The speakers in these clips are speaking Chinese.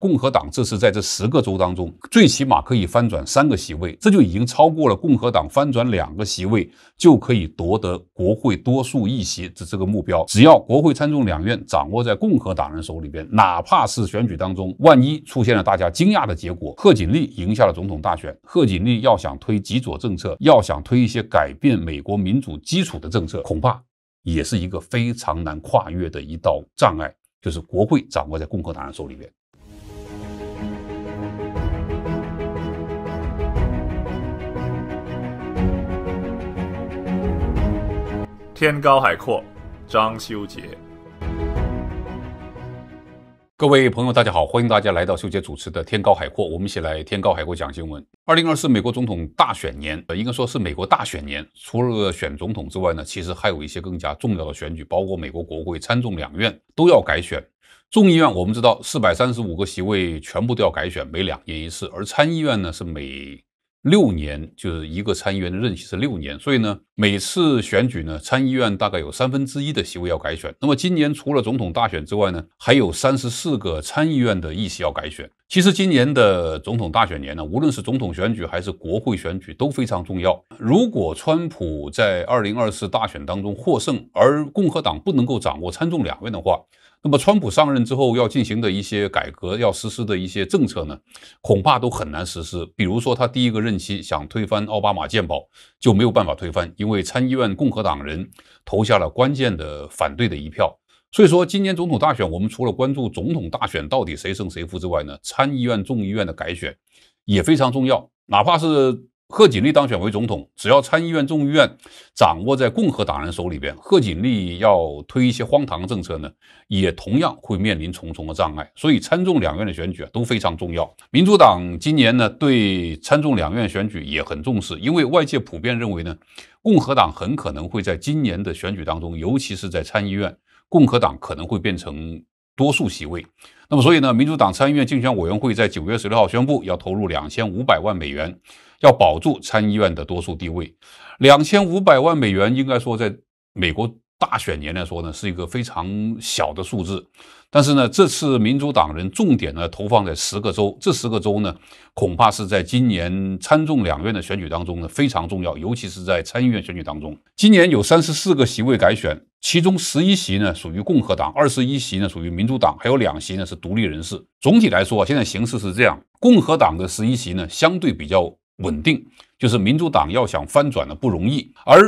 共和党这次在这十个州当中，最起码可以翻转三个席位，这就已经超过了共和党翻转两个席位就可以夺得国会多数议席的这个目标。只要国会参众两院掌握在共和党人手里边，哪怕是选举当中万一出现了大家惊讶的结果，贺锦丽赢下了总统大选，贺锦丽要想推极左政策，要想推一些改变美国民主基础的政策，恐怕也是一个非常难跨越的一道障碍，就是国会掌握在共和党人手里边。天高海阔，张修杰。各位朋友，大家好，欢迎大家来到修杰主持的《天高海阔》，我们一起来《天高海阔》讲新闻。二零二四美国总统大选年，呃，应该说是美国大选年。除了选总统之外呢，其实还有一些更加重要的选举，包括美国国会参众两院都要改选。众议院我们知道，四百三十五个席位全部都要改选，每两年一次。而参议院呢，是每六年就是一个参议员的任期是六年，所以呢，每次选举呢，参议院大概有三分之一的席位要改选。那么今年除了总统大选之外呢，还有三十四个参议院的议席要改选。其实今年的总统大选年呢，无论是总统选举还是国会选举都非常重要。如果川普在二零二四大选当中获胜，而共和党不能够掌握参众两院的话，那么，川普上任之后要进行的一些改革，要实施的一些政策呢，恐怕都很难实施。比如说，他第一个任期想推翻奥巴马建保，就没有办法推翻，因为参议院共和党人投下了关键的反对的一票。所以说，今年总统大选，我们除了关注总统大选到底谁胜谁负之外呢，参议院、众议院的改选也非常重要，哪怕是。贺锦丽当选为总统，只要参议院、众议院掌握在共和党人手里边，贺锦丽要推一些荒唐政策呢，也同样会面临重重的障碍。所以参众两院的选举啊，都非常重要。民主党今年呢，对参众两院选举也很重视，因为外界普遍认为呢，共和党很可能会在今年的选举当中，尤其是在参议院，共和党可能会变成多数席位。那么所以呢，民主党参议院竞选委员会在九月十六号宣布，要投入两千五百万美元。要保住参议院的多数地位，两千五百万美元应该说，在美国大选年来说呢，是一个非常小的数字。但是呢，这次民主党人重点呢投放在十个州，这十个州呢，恐怕是在今年参众两院的选举当中呢非常重要，尤其是在参议院选举当中。今年有三十四个席位改选，其中十一席呢属于共和党，二十一席呢属于民主党，还有两席呢是独立人士。总体来说，现在形势是这样：共和党的十一席呢相对比较。稳定就是民主党要想翻转呢不容易，而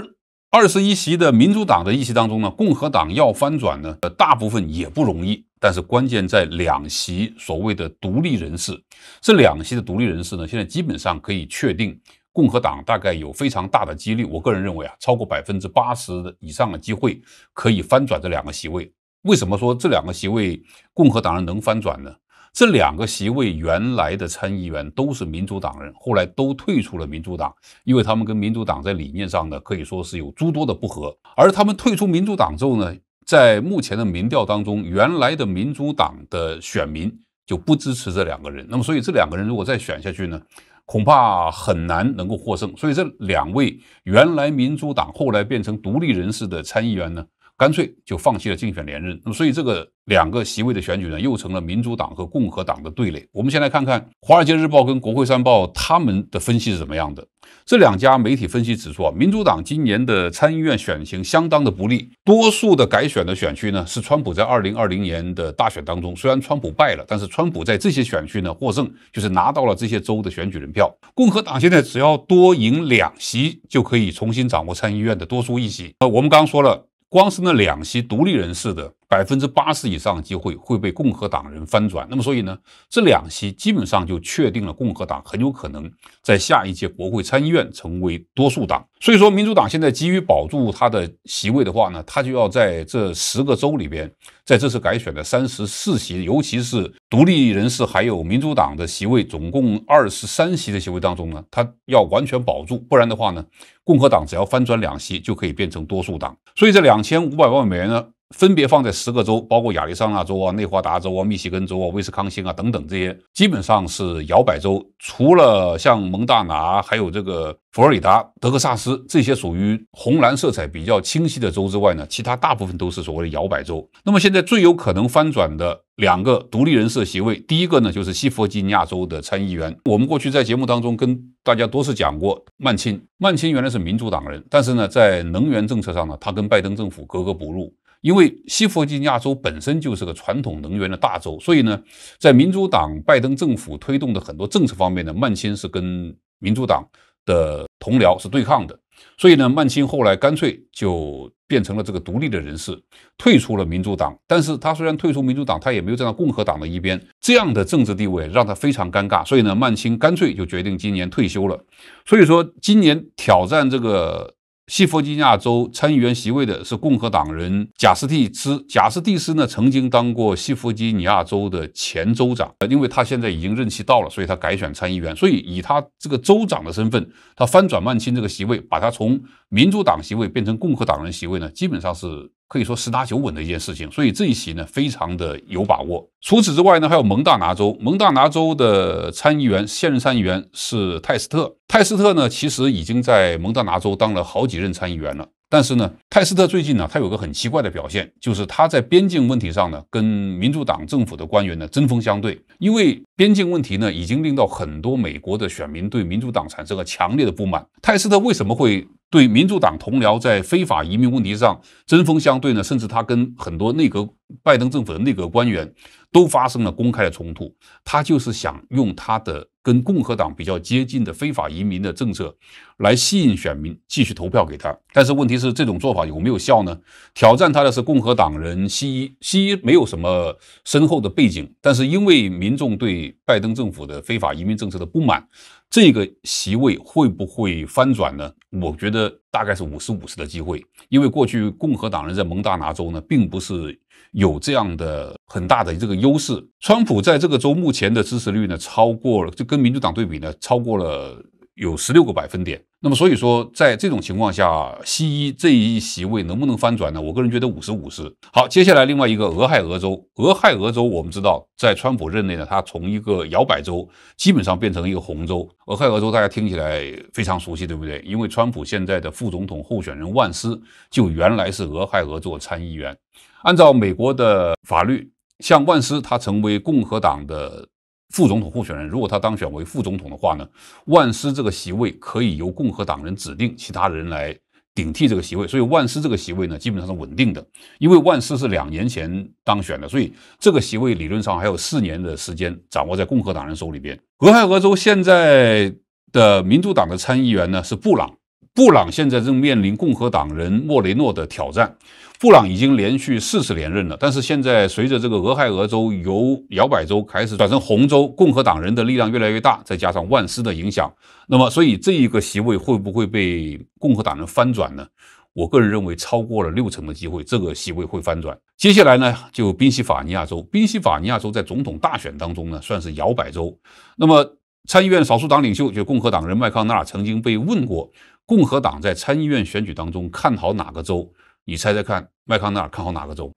二十一席的民主党的议席当中呢，共和党要翻转呢，大部分也不容易。但是关键在两席所谓的独立人士，这两席的独立人士呢，现在基本上可以确定，共和党大概有非常大的几率，我个人认为啊，超过百分之八十以上的机会可以翻转这两个席位。为什么说这两个席位共和党人能翻转呢？这两个席位原来的参议员都是民主党人，后来都退出了民主党，因为他们跟民主党在理念上呢，可以说是有诸多的不合。而他们退出民主党之后呢，在目前的民调当中，原来的民主党的选民就不支持这两个人。那么，所以这两个人如果再选下去呢，恐怕很难能够获胜。所以，这两位原来民主党后来变成独立人士的参议员呢？干脆就放弃了竞选连任。那么，所以这个两个席位的选举呢，又成了民主党和共和党的对垒。我们先来看看《华尔街日报》跟《国会山报》他们的分析是怎么样的。这两家媒体分析指出啊，民主党今年的参议院选情相当的不利，多数的改选的选区呢，是川普在2020年的大选当中虽然川普败了，但是川普在这些选区呢获胜，就是拿到了这些州的选举人票。共和党现在只要多赢两席，就可以重新掌握参议院的多数议席。呃，我们刚刚说了。光是那两席独立人士的。百分之八十以上机会会被共和党人翻转，那么所以呢，这两席基本上就确定了共和党很有可能在下一届国会参议院成为多数党。所以说，民主党现在急于保住他的席位的话呢，他就要在这十个州里边，在这次改选的三十四席，尤其是独立人士还有民主党的席位，总共二十三席的席位当中呢，他要完全保住，不然的话呢，共和党只要翻转两席就可以变成多数党。所以这两千五百万美元呢。分别放在十个州，包括亚利桑那州啊、内华达州啊、密西根州啊、威斯康星啊等等这些，基本上是摇摆州。除了像蒙大拿，还有这个佛罗里达、德克萨斯这些属于红蓝色彩比较清晰的州之外呢，其他大部分都是所谓的摇摆州。那么现在最有可能翻转的两个独立人士席位，第一个呢就是西弗吉尼亚州的参议员。我们过去在节目当中跟大家多次讲过，曼钦。曼钦原来是民主党人，但是呢，在能源政策上呢，他跟拜登政府格格不入。因为西弗吉尼亚州本身就是个传统能源的大州，所以呢，在民主党拜登政府推动的很多政策方面呢，曼钦是跟民主党的同僚是对抗的。所以呢，曼钦后来干脆就变成了这个独立的人士，退出了民主党。但是他虽然退出民主党，他也没有站到共和党的一边，这样的政治地位让他非常尴尬。所以呢，曼钦干脆就决定今年退休了。所以说，今年挑战这个。西弗吉尼亚州参议员席位的是共和党人贾斯蒂斯。贾斯蒂斯呢，曾经当过西弗吉尼亚州的前州长，因为他现在已经任期到了，所以他改选参议员。所以以他这个州长的身份，他翻转曼青这个席位，把他从民主党席位变成共和党人席位呢，基本上是。可以说十拿九稳的一件事情，所以这一席呢非常的有把握。除此之外呢，还有蒙大拿州，蒙大拿州的参议员，现任参议员是泰斯特。泰斯特呢，其实已经在蒙大拿州当了好几任参议员了。但是呢，泰斯特最近呢，他有个很奇怪的表现，就是他在边境问题上呢，跟民主党政府的官员呢针锋相对。因为边境问题呢，已经令到很多美国的选民对民主党产生了强烈的不满。泰斯特为什么会？对民主党同僚在非法移民问题上针锋相对呢，甚至他跟很多内阁。拜登政府的内阁官员都发生了公开的冲突，他就是想用他的跟共和党比较接近的非法移民的政策来吸引选民继续投票给他。但是问题是，这种做法有没有效呢？挑战他的是共和党人西伊，西伊没有什么深厚的背景，但是因为民众对拜登政府的非法移民政策的不满，这个席位会不会翻转呢？我觉得大概是五十五十的机会，因为过去共和党人在蒙大拿州呢并不是。有这样的很大的这个优势，川普在这个州目前的支持率呢，超过了，就跟民主党对比呢，超过了。有十六个百分点，那么所以说，在这种情况下，西医这一席位能不能翻转呢？我个人觉得五十五十。好，接下来另外一个俄亥俄州，俄亥俄州我们知道，在川普任内呢，它从一个摇摆州基本上变成一个红州。俄亥俄州大家听起来非常熟悉，对不对？因为川普现在的副总统候选人万斯就原来是俄亥俄州参议员。按照美国的法律，像万斯他成为共和党的。副总统候选人，如果他当选为副总统的话呢，万斯这个席位可以由共和党人指定其他人来顶替这个席位，所以万斯这个席位呢，基本上是稳定的，因为万斯是两年前当选的，所以这个席位理论上还有四年的时间掌握在共和党人手里边。俄亥俄州现在的民主党的参议员呢是布朗，布朗现在正面临共和党人莫雷诺的挑战。布朗已经连续四次连任了，但是现在随着这个俄亥俄州由摇摆州开始转成红州，共和党人的力量越来越大，再加上万斯的影响，那么所以这一个席位会不会被共和党人翻转呢？我个人认为超过了六成的机会，这个席位会翻转。接下来呢，就宾夕法尼亚州，宾夕法尼亚州在总统大选当中呢算是摇摆州。那么参议院少数党领袖就共和党人麦康纳曾经被问过，共和党在参议院选举当中看好哪个州？你猜猜看，麦康奈尔看好哪个州？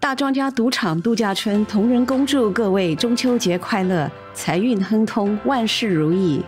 大庄家赌场度假村同仁恭祝各位中秋节快乐，财运亨通，万事如意。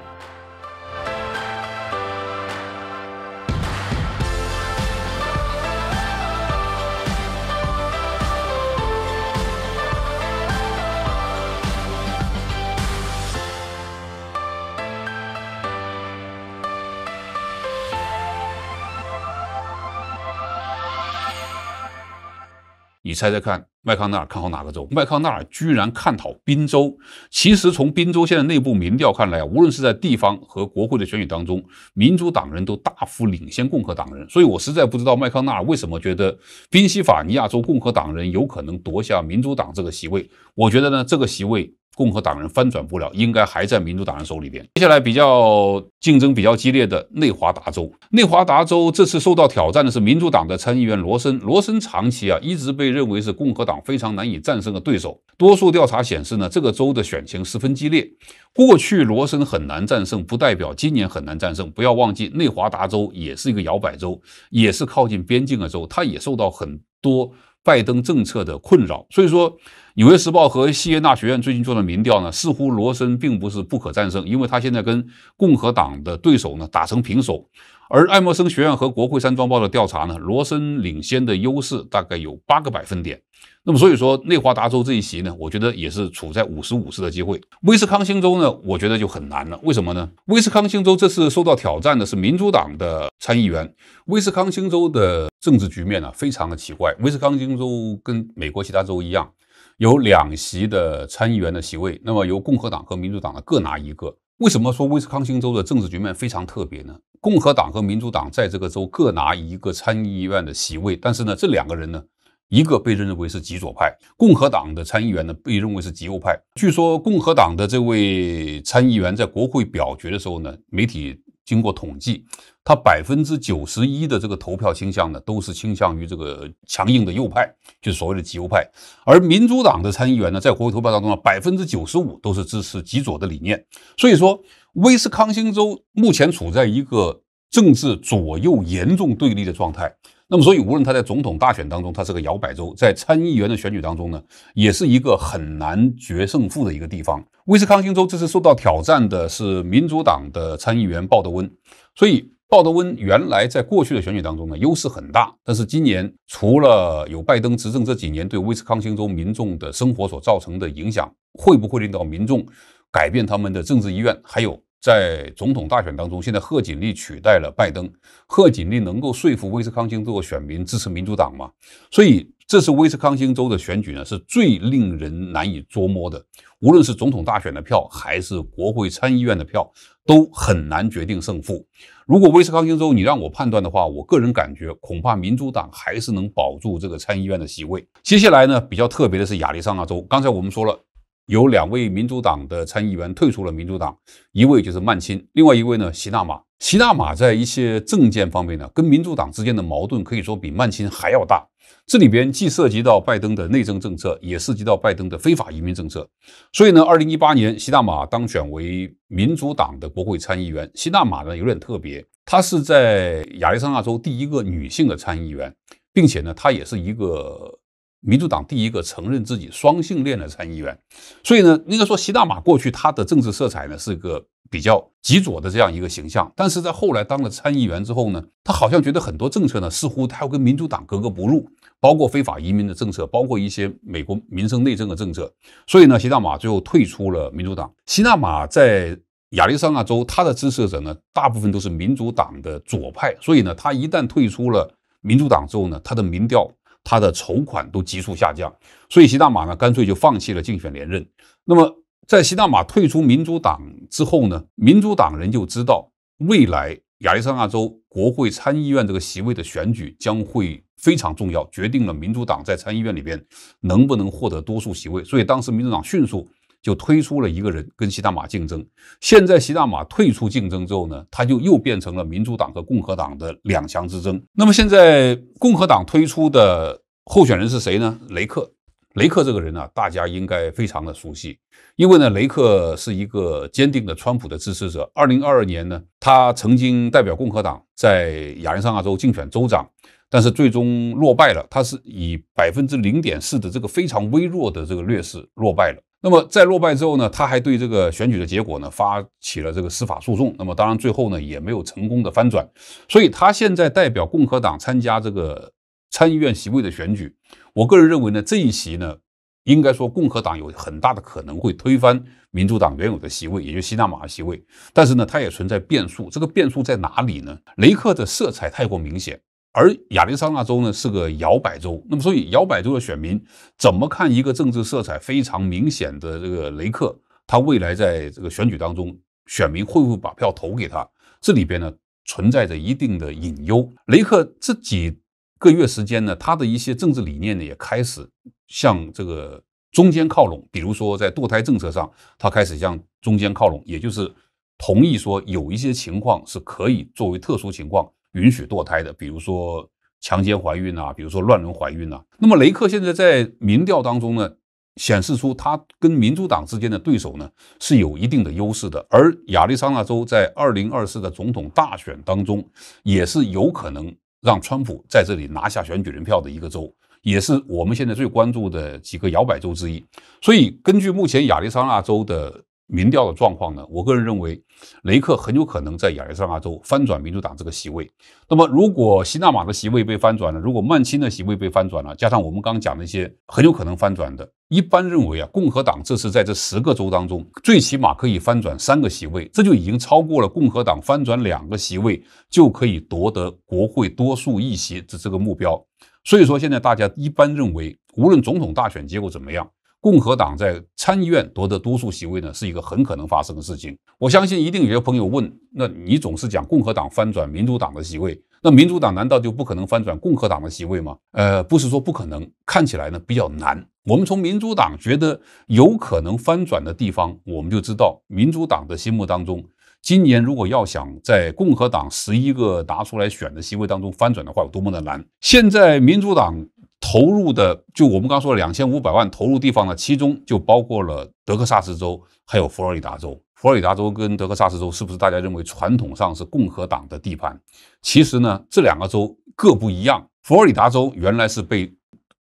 你猜猜看，麦康奈尔看好哪个州？麦康奈尔居然看好宾州。其实从宾州现在内部民调看来啊，无论是在地方和国会的选举当中，民主党人都大幅领先共和党人。所以我实在不知道麦康奈尔为什么觉得宾夕法尼亚州共和党人有可能夺下民主党这个席位。我觉得呢，这个席位。共和党人翻转不了，应该还在民主党人手里边。接下来比较竞争比较激烈的内华达州，内华达州这次受到挑战的是民主党的参议员罗森。罗森长期啊一直被认为是共和党非常难以战胜的对手。多数调查显示呢，这个州的选情十分激烈。过去罗森很难战胜，不代表今年很难战胜。不要忘记，内华达州也是一个摇摆州，也是靠近边境的州，它也受到很多拜登政策的困扰。所以说。《纽约时报》和西耶纳学院最近做的民调呢，似乎罗森并不是不可战胜，因为他现在跟共和党的对手呢打成平手。而艾默生学院和《国会山庄报》的调查呢，罗森领先的优势大概有八个百分点。那么，所以说内华达州这一席呢，我觉得也是处在五十五十的机会。威斯康星州呢，我觉得就很难了。为什么呢？威斯康星州这次受到挑战的是民主党的参议员。威斯康星州的政治局面呢，非常的奇怪。威斯康星州跟美国其他州一样。有两席的参议员的席位，那么由共和党和民主党呢各拿一个。为什么说威斯康星州的政治局面非常特别呢？共和党和民主党在这个州各拿一个参议院的席位，但是呢，这两个人呢，一个被认为是极左派，共和党的参议员呢被认为是极右派。据说共和党的这位参议员在国会表决的时候呢，媒体经过统计。他百分之九十一的这个投票倾向呢，都是倾向于这个强硬的右派，就是所谓的极右派。而民主党的参议员呢，在国会投票当中呢，百分之九十五都是支持极左的理念。所以说，威斯康星州目前处在一个政治左右严重对立的状态。那么，所以无论他在总统大选当中，他是个摇摆州；在参议员的选举当中呢，也是一个很难决胜负的一个地方。威斯康星州这次受到挑战的是民主党的参议员鲍德温，所以。鲍德温原来在过去的选举当中呢，优势很大。但是今年，除了有拜登执政这几年对威斯康星州民众的生活所造成的影响，会不会令到民众改变他们的政治意愿？还有在总统大选当中，现在贺锦丽取代了拜登，贺锦丽能够说服威斯康星州选民支持民主党吗？所以，这是威斯康星州的选举呢，是最令人难以捉摸的。无论是总统大选的票，还是国会参议院的票。都很难决定胜负。如果威斯康星州你让我判断的话，我个人感觉恐怕民主党还是能保住这个参议院的席位。接下来呢，比较特别的是亚利桑那州。刚才我们说了，有两位民主党的参议员退出了民主党，一位就是曼钦，另外一位呢，席纳马。席纳马在一些政见方面呢，跟民主党之间的矛盾可以说比曼钦还要大。这里边既涉及到拜登的内政政策，也涉及到拜登的非法移民政策。所以呢，二零一八年，希大马当选为民主党的国会参议员。希大马呢有点特别，他是在亚利桑那州第一个女性的参议员，并且呢，他也是一个民主党第一个承认自己双性恋的参议员。所以呢，应该说希大马过去他的政治色彩呢是个。比较极左的这样一个形象，但是在后来当了参议员之后呢，他好像觉得很多政策呢，似乎他要跟民主党格格不入，包括非法移民的政策，包括一些美国民生内政的政策，所以呢，希大马最后退出了民主党。希大马在亚利桑那州，他的支持者呢，大部分都是民主党的左派，所以呢，他一旦退出了民主党之后呢，他的民调、他的筹款都急速下降，所以西大马呢，干脆就放弃了竞选连任。那么。在西大马退出民主党之后呢，民主党人就知道未来亚利桑那州国会参议院这个席位的选举将会非常重要，决定了民主党在参议院里边能不能获得多数席位。所以当时民主党迅速就推出了一个人跟西大马竞争。现在西大马退出竞争之后呢，他就又变成了民主党和共和党的两强之争。那么现在共和党推出的候选人是谁呢？雷克。雷克这个人呢，大家应该非常的熟悉，因为呢，雷克是一个坚定的川普的支持者。二零二二年呢，他曾经代表共和党在亚利桑那州竞选州长，但是最终落败了。他是以百分之零点四的这个非常微弱的这个劣势落败了。那么在落败之后呢，他还对这个选举的结果呢发起了这个司法诉讼。那么当然最后呢也没有成功的翻转。所以他现在代表共和党参加这个。参议院席位的选举，我个人认为呢，这一席呢，应该说共和党有很大的可能会推翻民主党原有的席位，也就西大马席位。但是呢，它也存在变数，这个变数在哪里呢？雷克的色彩太过明显，而亚利桑那州呢是个摇摆州，那么所以摇摆州的选民怎么看一个政治色彩非常明显的这个雷克，他未来在这个选举当中，选民会不会把票投给他？这里边呢存在着一定的隐忧。雷克自己。个月时间呢，他的一些政治理念呢也开始向这个中间靠拢。比如说，在堕胎政策上，他开始向中间靠拢，也就是同意说有一些情况是可以作为特殊情况允许堕胎的，比如说强奸怀孕啊，比如说乱伦怀孕啊。那么雷克现在在民调当中呢，显示出他跟民主党之间的对手呢是有一定的优势的，而亚利桑那州在二零二四的总统大选当中也是有可能。让川普在这里拿下选举人票的一个州，也是我们现在最关注的几个摇摆州之一。所以，根据目前亚利桑那州的。民调的状况呢？我个人认为，雷克很有可能在亚利桑那州翻转民主党这个席位。那么，如果希纳马的席位被翻转了，如果曼青的席位被翻转了，加上我们刚刚讲的一些很有可能翻转的，一般认为啊，共和党这次在这十个州当中，最起码可以翻转三个席位，这就已经超过了共和党翻转两个席位就可以夺得国会多数议席的这个目标。所以说，现在大家一般认为，无论总统大选结果怎么样。共和党在参议院夺得多数席位呢，是一个很可能发生的事情。我相信一定有些朋友问：那你总是讲共和党翻转民主党的席位，那民主党难道就不可能翻转共和党的席位吗？呃，不是说不可能，看起来呢比较难。我们从民主党觉得有可能翻转的地方，我们就知道民主党的心目当中，今年如果要想在共和党十一个拿出来选的席位当中翻转的话，有多么的难。现在民主党。投入的，就我们刚刚说的两千五百万投入地方呢，其中就包括了德克萨斯州，还有佛罗里达州。佛罗里达州跟德克萨斯州是不是大家认为传统上是共和党的地盘？其实呢，这两个州各不一样。佛罗里达州原来是被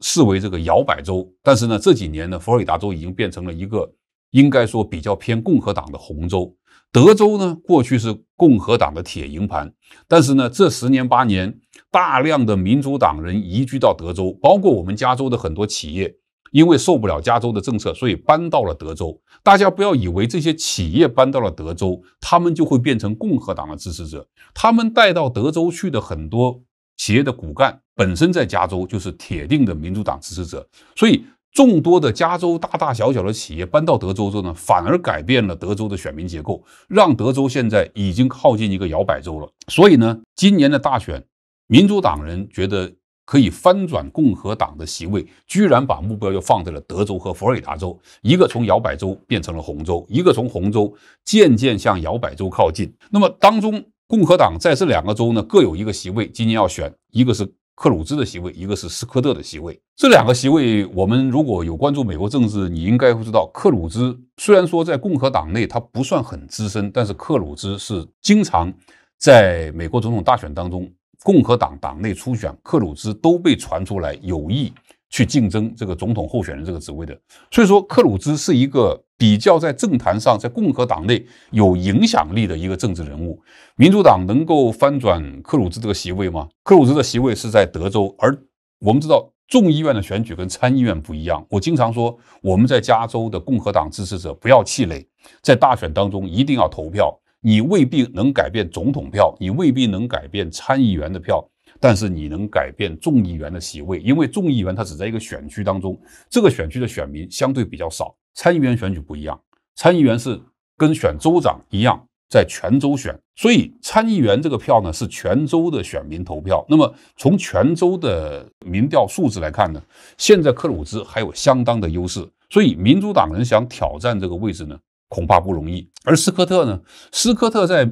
视为这个摇摆州，但是呢，这几年呢，佛罗里达州已经变成了一个应该说比较偏共和党的红州。德州呢，过去是共和党的铁营盘，但是呢，这十年八年，大量的民主党人移居到德州，包括我们加州的很多企业，因为受不了加州的政策，所以搬到了德州。大家不要以为这些企业搬到了德州，他们就会变成共和党的支持者。他们带到德州去的很多企业的骨干，本身在加州就是铁定的民主党支持者，所以。众多的加州大大小小的企业搬到德州之后呢，反而改变了德州的选民结构，让德州现在已经靠近一个摇摆州了。所以呢，今年的大选，民主党人觉得可以翻转共和党的席位，居然把目标又放在了德州和佛罗里达州，一个从摇摆州变成了红州，一个从红州渐渐向摇摆州靠近。那么当中，共和党在这两个州呢各有一个席位，今年要选一个是。克鲁兹的席位，一个是斯科特的席位，这两个席位，我们如果有关注美国政治，你应该会知道，克鲁兹虽然说在共和党内他不算很资深，但是克鲁兹是经常在美国总统大选当中，共和党党内初选，克鲁兹都被传出来有意去竞争这个总统候选人这个职位的，所以说克鲁兹是一个。比较在政坛上，在共和党内有影响力的一个政治人物，民主党能够翻转克鲁兹这个席位吗？克鲁兹的席位是在德州，而我们知道众议院的选举跟参议院不一样。我经常说，我们在加州的共和党支持者不要气馁，在大选当中一定要投票。你未必能改变总统票，你未必能改变参议员的票。但是你能改变众议员的席位，因为众议员他只在一个选区当中，这个选区的选民相对比较少。参议员选举不一样，参议员是跟选州长一样在全州选，所以参议员这个票呢是全州的选民投票。那么从全州的民调数字来看呢，现在克鲁兹还有相当的优势，所以民主党人想挑战这个位置呢，恐怕不容易。而斯科特呢，斯科特在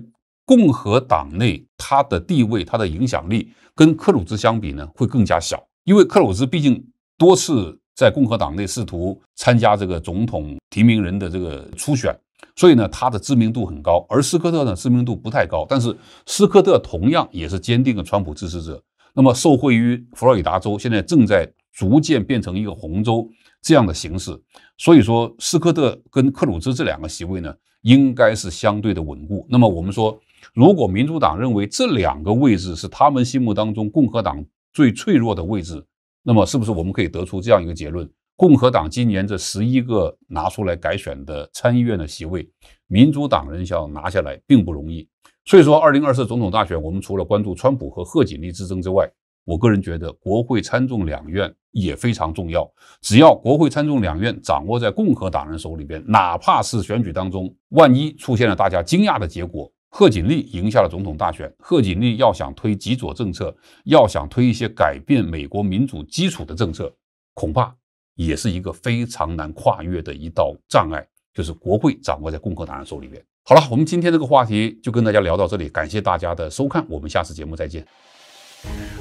共和党内，他的地位、他的影响力跟克鲁兹相比呢，会更加小。因为克鲁兹毕竟多次在共和党内试图参加这个总统提名人的这个初选，所以呢，他的知名度很高。而斯科特呢，知名度不太高，但是斯科特同样也是坚定的川普支持者。那么，受惠于佛罗里达州现在正在逐渐变成一个红州这样的形势，所以说斯科特跟克鲁兹这两个席位呢，应该是相对的稳固。那么，我们说。如果民主党认为这两个位置是他们心目当中共和党最脆弱的位置，那么是不是我们可以得出这样一个结论：共和党今年这十一个拿出来改选的参议院的席位，民主党人要拿下来并不容易。所以说，二零二四总统大选，我们除了关注川普和贺锦丽之争之外，我个人觉得国会参众两院也非常重要。只要国会参众两院掌握在共和党人手里边，哪怕是选举当中万一出现了大家惊讶的结果。贺锦丽赢下了总统大选。贺锦丽要想推极左政策，要想推一些改变美国民主基础的政策，恐怕也是一个非常难跨越的一道障碍，就是国会掌握在共和党人手里边。好了，我们今天这个话题就跟大家聊到这里，感谢大家的收看，我们下次节目再见。